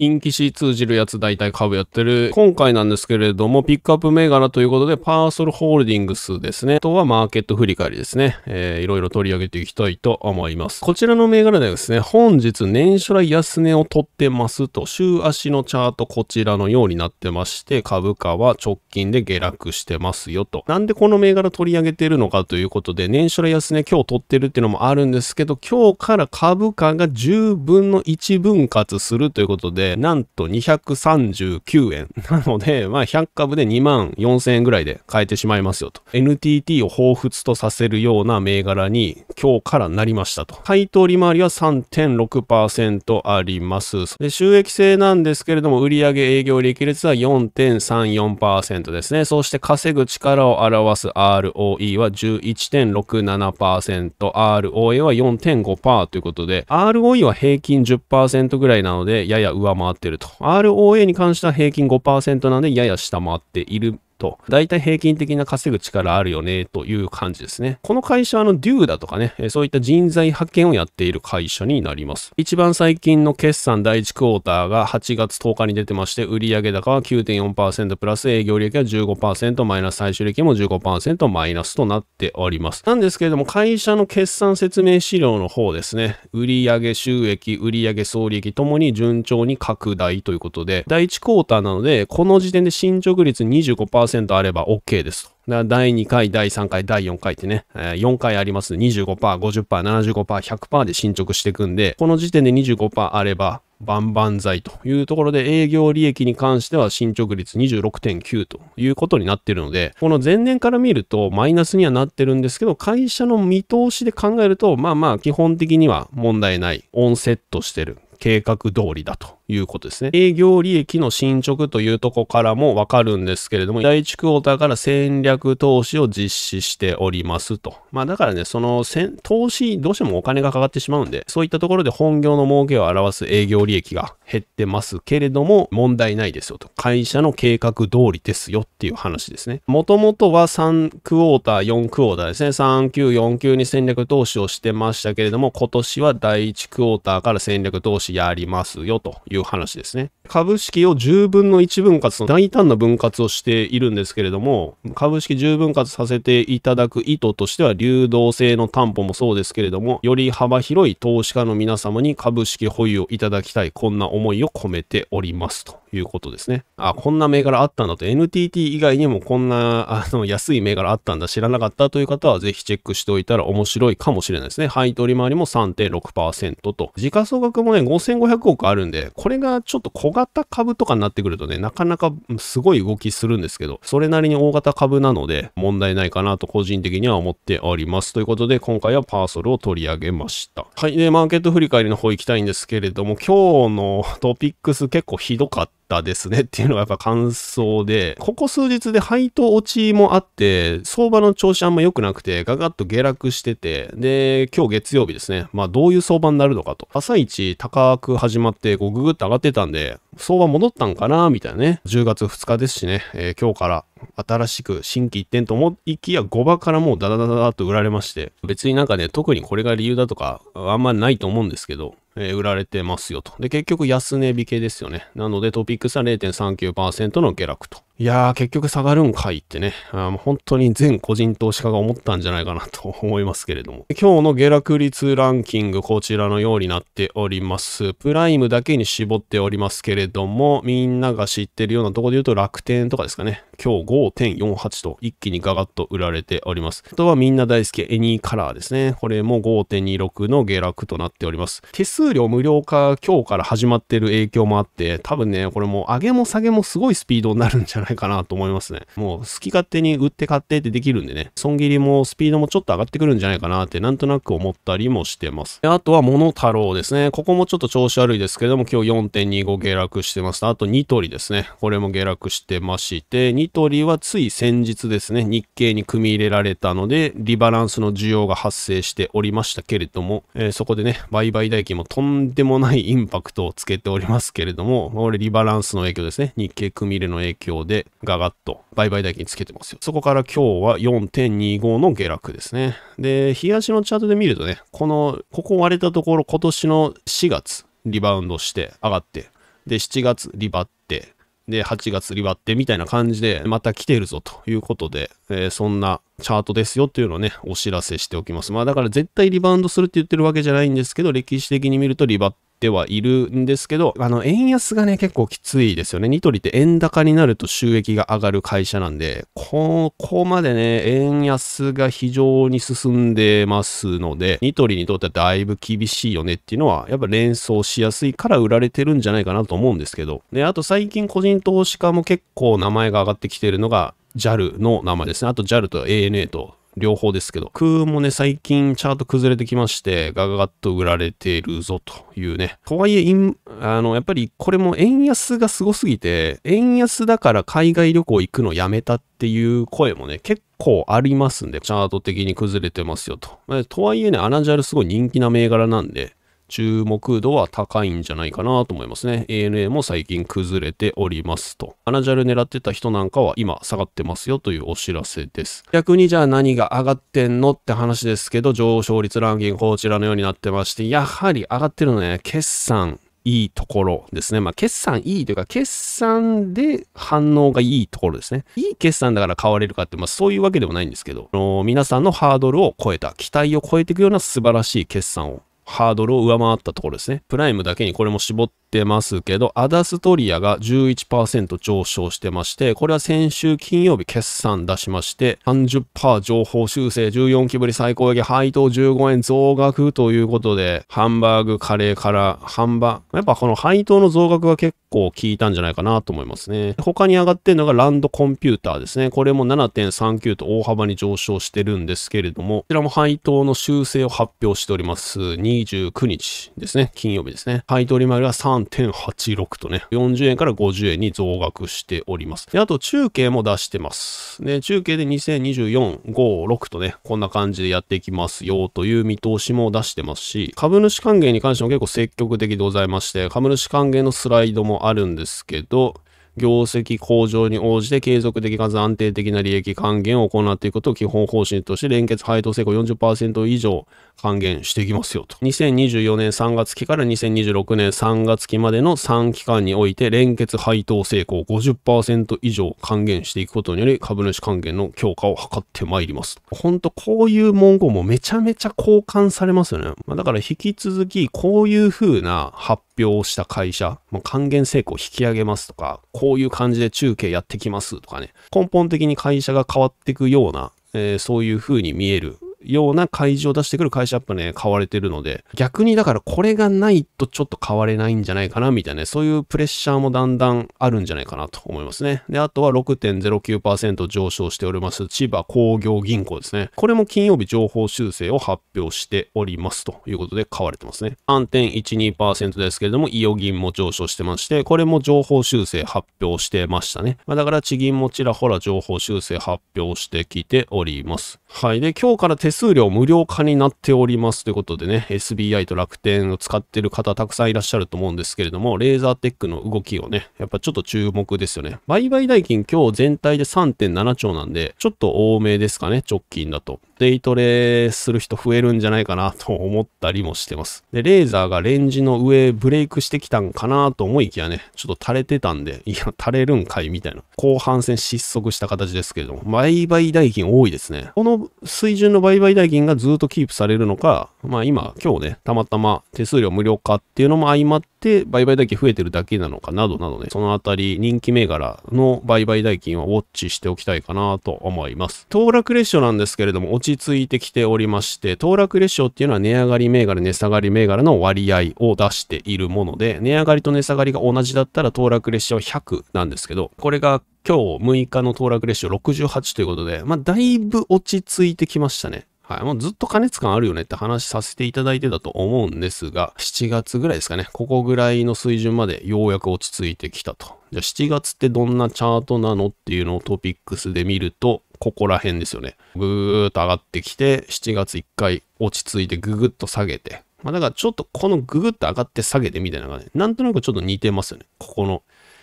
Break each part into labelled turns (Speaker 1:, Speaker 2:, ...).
Speaker 1: インキシ通じるやつ大体株やってる。今回なんですけれども、ピックアップ銘柄ということで、パーソルホールディングスですね。あとはマーケット振り返りですね。えー、いろいろ取り上げていきたいと思います。こちらの銘柄ではですね、本日年初来安値を取ってますと、週足のチャートこちらのようになってまして、株価は直近で下落してますよと。なんでこの銘柄取り上げてるのかということで、年初来安値今日取ってるっていうのもあるんですけど、今日から株価が10分の1分割するということで、なんと239円。なので、まあ100株で2万4000円ぐらいで買えてしまいますよと。NTT を彷彿とさせるような銘柄に今日からなりましたと。配当利回りは3.6%あります。で、収益性なんですけれども、売上営業利益率は4.34%ですね。そして稼ぐ力を表す ROE は11.67%、ROA は4.5%ということで、ROE は平均10%ぐらいなので、やや上回ってると。ROA に関しては平均5%なんでやや下回っていると、だ平均的な稼ぐ力あるよね、という感じですね。この会社はあの、デューだとかね、そういった人材派遣をやっている会社になります。一番最近の決算第1クォーターが8月10日に出てまして、売上高は9.4%プラス、営業利益は15%マイナス、最終利益も15%マイナスとなっております。なんですけれども、会社の決算説明資料の方ですね、売上収益、売上総利益ともに順調に拡大ということで、第1クォーターなので、この時点で進捗率25% 25%あれば OK ですと。第2回、第3回、第4回ってね、えー、4回あります。25%、50%、75%、100%で進捗していくんで、この時点で25%あれば、万々歳というところで営業利益に関しては進捗率26.9ということになっているので、この前年から見るとマイナスにはなってるんですけど、会社の見通しで考えると、まあまあ基本的には問題ない。オンセットしてる。計画通りだということですね。営業利益の進捗というとこからもわかるんですけれども、第1クォーターから戦略投資を実施しておりますと。まあだからね、その投資、どうしてもお金がかかってしまうんで、そういったところで本業の儲けを表す営業利益が減ってますけれども、問題ないですよと。会社の計画通りですよっていう話ですね。もともとは3クォーター、4クォーターですね。3 9、4 9に戦略投資をしてましたけれども、今年は第1クォーターから戦略投資やりますよといういう話ですね。株式を10分の1分割の大胆な分割をしているんですけれども、株式10分割させていただく意図としては流動性の担保もそうですけれども、より幅広い投資家の皆様に株式保有をいただきたい、こんな思いを込めておりますと。いうことですね。あ、こんな銘柄あったんだと、NTT 以外にもこんな、あの、安い銘柄あったんだ、知らなかったという方は、ぜひチェックしておいたら面白いかもしれないですね。配当利回りも3.6%と。時価総額もね、5500億あるんで、これがちょっと小型株とかになってくるとね、なかなかすごい動きするんですけど、それなりに大型株なので、問題ないかなと個人的には思っております。ということで、今回はパーソルを取り上げました。はい。で、マーケット振り返りの方行きたいんですけれども、今日のトピックス結構ひどかったったですねっていうのがやっぱ感想で、ここ数日で配当落ちもあって、相場の調子あんま良くなくて、ガガッと下落してて、で、今日月曜日ですね、まあどういう相場になるのかと。朝一高く始まって、こうググッと上がってたんで、相場戻ったんかなみたいなね。10月2日ですしね、えー、今日から新しく新規一点と思いきや5場からもうダダダダと売られまして、別になんかね、特にこれが理由だとかあんまないと思うんですけど、えー、売られてますよと。で、結局安値引けですよね。なのでトピックスは0.39%の下落と。いやー、結局下がるんかいってね、あ本当に全個人投資家が思ったんじゃないかなと思いますけれども。今日の下落率ランキング、こちらのようになっております。プライムだけに絞っておりますけれども、みんなが知ってるようなとこで言うと楽天とかですかね。今日5.48と一気にガガッと売られております。あとはみんな大好きエニーカラーですね。これも5.26の下落となっております。手数料無料化今日から始まってる影響もあって、多分ね、これも上げも下げもすごいスピードになるんじゃないないかなと思いますね。もう好き勝手に売って買ってってできるんでね、損切りもスピードもちょっと上がってくるんじゃないかなってなんとなく思ったりもしてます。であとはモノタロウですね。ここもちょっと調子悪いですけども、今日4.25下落してます。あとニトリですね。これも下落してまして、ニトリはつい先日ですね、日経に組み入れられたので、リバランスの需要が発生しておりましたけれども、えー、そこでね、売買代金もとんでもないインパクトをつけておりますけれども、これリバランスの影響ですね。日経組み入れの影響で、でガガッと売買代金つけてますよ。そこから今日は4.25の下落ですね。で、日足のチャートで見るとね、この、ここ割れたところ今年の4月リバウンドして上がって、で、7月リバって、で、8月リバってみたいな感じで、また来てるぞということで、えー、そんなチャートですよっていうのをね、お知らせしておきます。まあだから絶対リバウンドするって言ってるわけじゃないんですけど、歴史的に見るとリバってはいるんですけど、あの、円安がね、結構きついですよね。ニトリって円高になると収益が上がる会社なんで、ここまでね、円安が非常に進んでますので、ニトリにとってはだいぶ厳しいよねっていうのは、やっぱ連想しやすいから売られてるんじゃないかなと思うんですけど、で、あと最近個人投資家も結構名前が上がってきてるのが、JAL の名前ですね。あと JAL と ANA と両方ですけど、空もね、最近チャート崩れてきまして、ガガガッと売られているぞというね。とはいえ、あの、やっぱりこれも円安がすごすぎて、円安だから海外旅行行くのやめたっていう声もね、結構ありますんで、チャート的に崩れてますよと。とはいえね、アナジャルすごい人気な銘柄なんで、注目度は高いんじゃないかなと思いますね。ANA も最近崩れておりますと。アナジャル狙ってた人なんかは今下がってますよというお知らせです。逆にじゃあ何が上がってんのって話ですけど、上昇率ランキングこちらのようになってまして、やはり上がってるのね、決算いいところですね。まあ、決算いいというか、決算で反応がいいところですね。いい決算だから買われるかって、まあ、そういうわけでもないんですけど、あの皆さんのハードルを超えた、期待を超えていくような素晴らしい決算をハードルを上回ったところですね。プライムだけにこれも絞っってますけど、アダストリアが11%上昇してまして、これは先週金曜日決算出しまして、30%情報修正、14期ぶり最高益、配当15円増額ということで、ハンバーグ、カレーから、ハンバー、やっぱこの配当の増額が結構効いたんじゃないかなと思いますね。他に上がってるのがランドコンピューターですね。これも7.39と大幅に上昇してるんですけれども、こちらも配当の修正を発表しております。29日ですね。金曜日ですね。配当利回りが3 3.86とね、40円から50円に増額しております。で、あと中継も出してます。で、中継で2024、5、6とね、こんな感じでやっていきますよという見通しも出してますし、株主還元に関しても結構積極的でございまして、株主還元のスライドもあるんですけど、業績向上に応じて継続的かつ安定的な利益還元を行っていくことを基本方針として連結配当成功40%以上還元していきますよと。2024年3月期から2026年3月期までの3期間において連結配当成功50%以上還元していくことにより株主還元の強化を図ってまいります。ほんとこういう文言もめちゃめちゃ交換されますよね。まあ、だから引き続きこういう風な発表をした会社、まあ、還元成功引き上げますとか、ここういう感じで中継やってきますとかね、根本的に会社が変わっていくような、えー、そういう風に見えるような会場を出してくる会社やっぱね、買われてるので、逆にだからこれがないとちょっと買われないんじゃないかな、みたいな、ね、そういうプレッシャーもだんだんあるんじゃないかなと思いますね。で、あとは6.09%上昇しております、千葉工業銀行ですね。これも金曜日情報修正を発表しておりますということで、買われてますね。3.12%ですけれども、イオ銀も上昇してまして、これも情報修正発表してましたね。まあ、だから、地銀もちらほら情報修正発表してきております。はい。で、今日から手数料無料化になっておりますということでね、SBI と楽天を使ってる方たくさんいらっしゃると思うんですけれども、レーザーテックの動きをね、やっぱちょっと注目ですよね。売買代金今日全体で3.7兆なんで、ちょっと多めですかね、直近だと。デイトレする人増えるんじゃないかなと思ったりもしてます。で、レーザーがレンジの上ブレイクしてきたんかなと思いきやね、ちょっと垂れてたんで、いや、垂れるんかいみたいな。後半戦失速した形ですけれども、売買代金多いですね。この水準の売買代金がずっとキープされるのか、まあ今、今日ね、たまたま手数料無料化っていうのも相まって、、売買代金増えてるだけなのかなどなどね、そのあたり人気銘柄の売買代金はウォッチしておきたいかなと思います。騰落レッショなんですけれども、落ち着いてきておりまして、騰落レッショっていうのは値上がり銘柄、値下がり銘柄の割合を出しているもので、値上がりと値下がりが同じだったら騰落レッショ100なんですけど、これが今日6日の騰落レッショ68ということで、まあ、だいぶ落ち着いてきましたね。はい。もうずっと加熱感あるよねって話させていただいてたと思うんですが、7月ぐらいですかね。ここぐらいの水準までようやく落ち着いてきたと。じゃあ7月ってどんなチャートなのっていうのをトピックスで見ると、ここら辺ですよね。ぐーっと上がってきて、7月1回落ち着いてぐぐっと下げて。まあだからちょっとこのぐぐっと上がって下げてみたいな感じ、ね。なんとなくちょっと似てますよね。ここの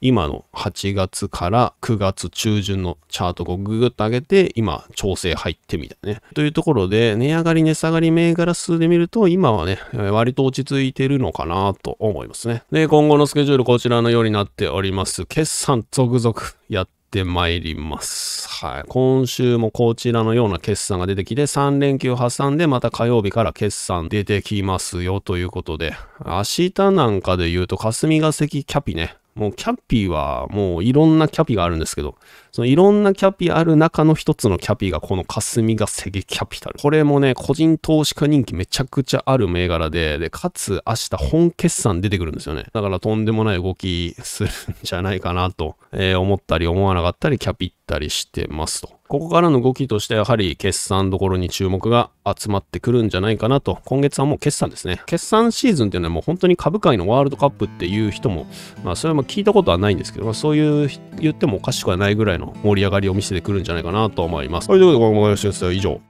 Speaker 1: 今の8月から9月中旬のチャートをググッと上げて、今調整入ってみたいね。というところで、値上がり値下がり銘柄数で見ると、今はね、割と落ち着いてるのかなと思いますね。で、今後のスケジュールこちらのようになっております。決算続々やっててまいります。はい。今週もこちらのような決算が出てきて、3連休挟んで、また火曜日から決算出てきますよということで、明日なんかで言うと、霞が関キャピね、もうキャピは、もういろんなキャピがあるんですけど、そのいろんなキャピある中の一つのキャピがこの霞がげキャピタル。これもね、個人投資家人気めちゃくちゃある銘柄で、で、かつ明日本決算出てくるんですよね。だからとんでもない動きするんじゃないかなと、えー、思ったり思わなかったりキャピったりしてますと。ここからの動きとしてはやはり決算どころに注目が集まってくるんじゃないかなと、今月はもう決算ですね。決算シーズンっていうのはもう本当に株界のワールドカップっていう人も、まあそれも聞いたことはないんですけど、まあ、そういう言ってもおかしくはないぐらいの盛り上がりを見せてくるんじゃないかなと思います。はい、ということで、このままよろしくお願い以上。